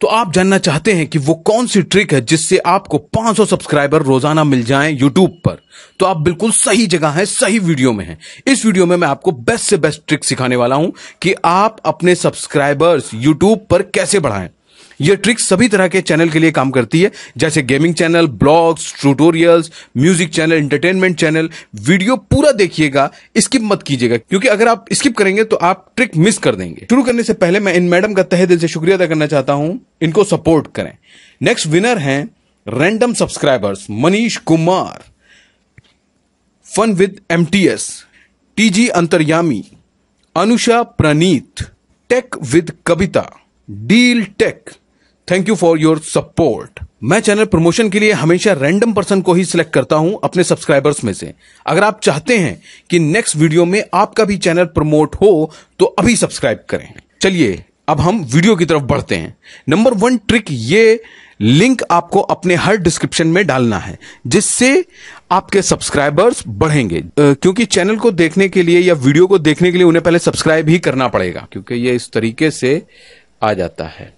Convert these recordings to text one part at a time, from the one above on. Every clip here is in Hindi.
तो आप जानना चाहते हैं कि वो कौन सी ट्रिक है जिससे आपको 500 सब्सक्राइबर रोजाना मिल जाएं यूट्यूब पर तो आप बिल्कुल सही जगह हैं सही वीडियो में हैं इस वीडियो में मैं आपको बेस्ट से बेस्ट ट्रिक सिखाने वाला हूं कि आप अपने सब्सक्राइबर्स यूट्यूब पर कैसे बढ़ाएं ये ट्रिक सभी तरह के चैनल के लिए काम करती है जैसे gaming channel blogs tutorials music channel entertainment channel video पूरा देखिएगा स्किप मत कीजिएगा क्योंकि अगर आप स्किप करेंगे तो आप ट्रिक मिस कर देंगे शुरू करने से पहले मैं इन मैडम का तहे दिल से शुक्रिया अदा करना चाहता हूं इनको सपोर्ट करें नेक्स्ट विनर हैं random subscribers Manish Kumar fun with M T S G Antaryami Anusha Praneet tech with Kavita deal tech thank you for your support मैं चैनल प्रमोशन के लिए हमेशा रैंडम पर्सन को ही सिलेक्ट करता हूं अपने सब्सक्राइबर्स में से अगर आप चाहते हैं कि नेक्स्ट वीडियो में आपका भी चैनल प्रमोट हो तो अभी सब्सक्राइब करें चलिए अब हम वीडियो की तरफ बढ़ते हैं नंबर वन ट्रिक ये लिंक आपको अपने हर डिस्क्रिप्शन में डालना है जिससे आपके सब्सक्राइबर्स बढ़ेंगे क्योंकि चैनल को देखने के लिए या वीडियो को देखने के लिए उन्हें पहले सब्सक्राइब ही करना पड़ेगा क्योंकि ये इस तरीके से आ जाता है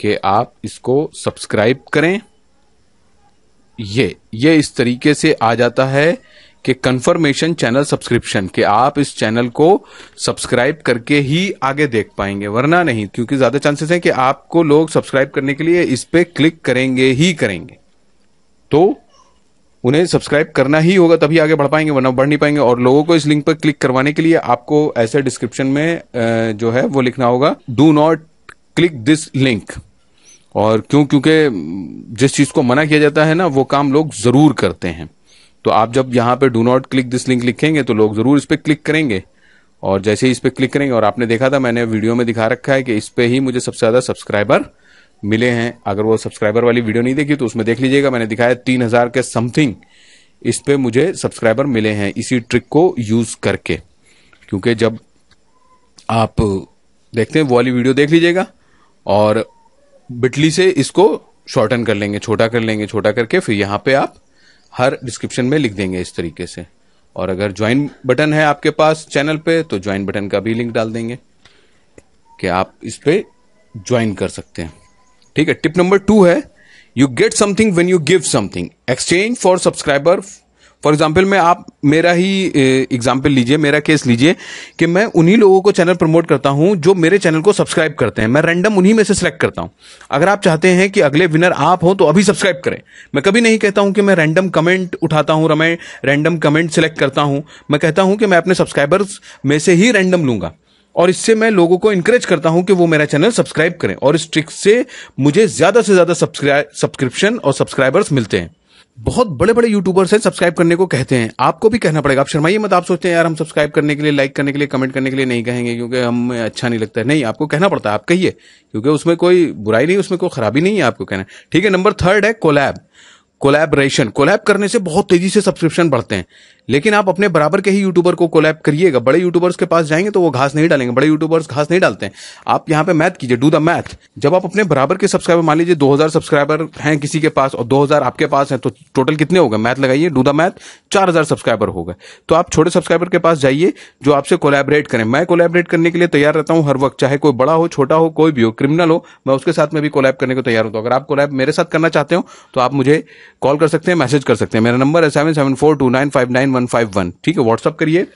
कि आप इसको सब्सक्राइब करें ये ये इस तरीके से आ जाता है कि कंफर्मेशन चैनल सब्सक्रिप्शन कि आप इस चैनल को सब्सक्राइब करके ही आगे देख पाएंगे वरना नहीं क्योंकि ज्यादा चांसेस हैं कि आपको लोग सब्सक्राइब करने के लिए इस पे क्लिक करेंगे ही करेंगे तो उन्हें सब्सक्राइब करना ही होगा तभी आगे बढ़ पाएंगे वरना बढ़ नहीं पाएंगे और लोगों को इस लिंक पर क्लिक करवाने के लिए आपको ऐसे डिस्क्रिप्शन में जो है वो लिखना होगा do not click this link और क्यों क्योंकि जिस चीज को मना किया जाता है ना वो काम लोग जरूर करते हैं तो आप जब यहां पे do not click this link लिखेंगे तो लोग जरूर इस पर क्लिक करेंगे और जैसे ही इस पर क्लिक करेंगे और आपने देखा था मैंने वीडियो में दिखा रखा है कि इस पर ही मुझे सबसे ज्यादा सब्सक्राइबर मिले हैं अगर वो सब्सक्राइबर वाली वीडियो नहीं देखी तो उसमें देख लीजिएगा मैंने दिखाया तीन हजार के समथिंग इस पे मुझे सब्सक्राइबर मिले हैं इसी ट्रिक को यूज करके क्योंकि जब आप देखते हैं वो वाली वीडियो देख लीजिएगा और बिटली से इसको शॉर्टन कर लेंगे छोटा कर लेंगे छोटा करके फिर यहाँ पे आप हर डिस्क्रिप्शन में लिख देंगे इस तरीके से और अगर ज्वाइन बटन है आपके पास चैनल पे तो ज्वाइन बटन का भी लिंक डाल देंगे कि आप इस पर ज्वाइन कर सकते हैं ठीक है टिप नंबर टू है you get something when you give something exchange for subscriber for example मैं आप मेरा ही एग्जाम्पल लीजिए मेरा केस लीजिए कि मैं उन्हीं लोगों को चैनल प्रमोट करता हूं जो मेरे चैनल को सब्सक्राइब करते हैं मैं रैंडम उन्हीं में से सिलेक्ट करता हूं अगर आप चाहते हैं कि अगले विनर आप हो तो अभी सब्सक्राइब करें मैं कभी नहीं कहता हूं कि मैं रैंडम कमेंट उठाता हूं मैं रैंडम कमेंट सेलेक्ट करता हूं मैं कहता हूं कि मैं अपने सब्सक्राइबर्स में से ही रैंडम लूंगा और इससे मैं लोगों को इंकरेज करता हूं कि वो मेरा चैनल सब्सक्राइब करें और इस ट्रिक से मुझे ज्यादा से ज्यादा सब्सक्रिप्शन और सब्सक्राइबर्स मिलते हैं बहुत बड़े बड़े यूट्यूबर्स हैं सब्सक्राइब करने को कहते हैं आपको भी कहना पड़ेगा आप शर्माइए मत आप सोचते हैं यार हम सब्सक्राइब करने के लिए लाइक करने के लिए कमेंट करने के लिए नहीं कहेंगे क्योंकि हमें अच्छा नहीं लगता है नहीं आपको कहना पड़ता है आप कहिए क्योंकि उसमें कोई बुराई नहीं उसमें कोई खराबी नहीं है आपको कहना ठीक है नंबर थर्ड है कोलैब कोलैबोरेशन कोलैब करने से बहुत तेजी से सब्सक्रिप्शन बढ़ते हैं लेकिन आप अपने बराबर के ही यूट्यूबर को कोलैब करिएगा बड़े यूट्यूबर्स के पास जाएंगे तो वो घास नहीं डालेंगे बड़े यूट्यूबर्स घास नहीं डालते हैं आप यहाँ पे मैथ कीजिए डू द मैथ जब आप अपने बराबर के सब्सक्राइबर मान लीजिए 2000 सब्सक्राइबर हैं किसी के पास और 2000 आपके पास है तो टोटल कितने हो गए मैथ लगाइए डू द मैथ चार सब्सक्राइबर हो गए तो आप छोटे सब्सक्राइबर के पास जाइए जो आपसे कोलैबोरेट करें मैं कोलैबोरेट करने के लिए तैयार रहता हूँ हर वक्त चाहे कोई बड़ा हो छोटा हो कोई भी हो क्रिमिनल हो मैं उसके साथ में भी कोलैब करने को तैयार हूँ तो अगर आप कोलैब मेरे साथ करना चाहते हो तो आप मुझे कॉल कर सकते हैं मैसेज कर सकते हैं मेरा नंबर है seven seven four two nine five nine one five one ठीक है व्हाट्सअप करिए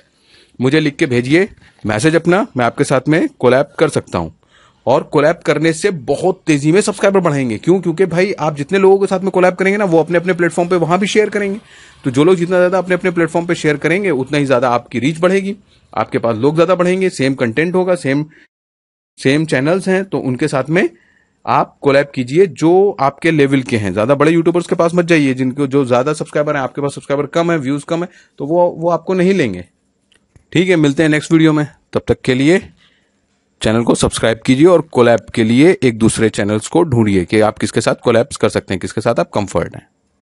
मुझे लिख के भेजिए मैसेज अपना मैं आपके साथ में कोलैप कर सकता हूँ और कोलैप करने से बहुत तेजी में सब्सक्राइबर बढ़ाएंगे क्यों क्योंकि भाई आप जितने लोगों के साथ में कोलैप करेंगे ना वो अपने अपने प्लेटफॉर्म पे वहां भी शेयर करेंगे तो जो लोग जितना ज्यादा अपने अपने प्लेटफॉर्म पे शेयर करेंगे उतना ही ज्यादा आपकी रीच बढ़ेगी आपके पास लोग ज्यादा बढ़ेंगे सेम कंटेंट होगा सेम सेम चैनल्स हैं तो उनके साथ में आप कोलैब कीजिए जो आपके लेवल के हैं ज्यादा बड़े यूट्यूबर्स के पास मत जाइए जिनको जो ज्यादा सब्सक्राइबर हैं आपके पास सब्सक्राइबर कम है व्यूज कम है तो वो वो आपको नहीं लेंगे ठीक है मिलते हैं नेक्स्ट वीडियो में तब तक के लिए चैनल को सब्सक्राइब कीजिए और कोलैब के लिए एक दूसरे चैनल्स को ढूंढिए कि आप किसके साथ कोलैब्स कर सकते हैं किसके साथ आप कंफर्ट हैं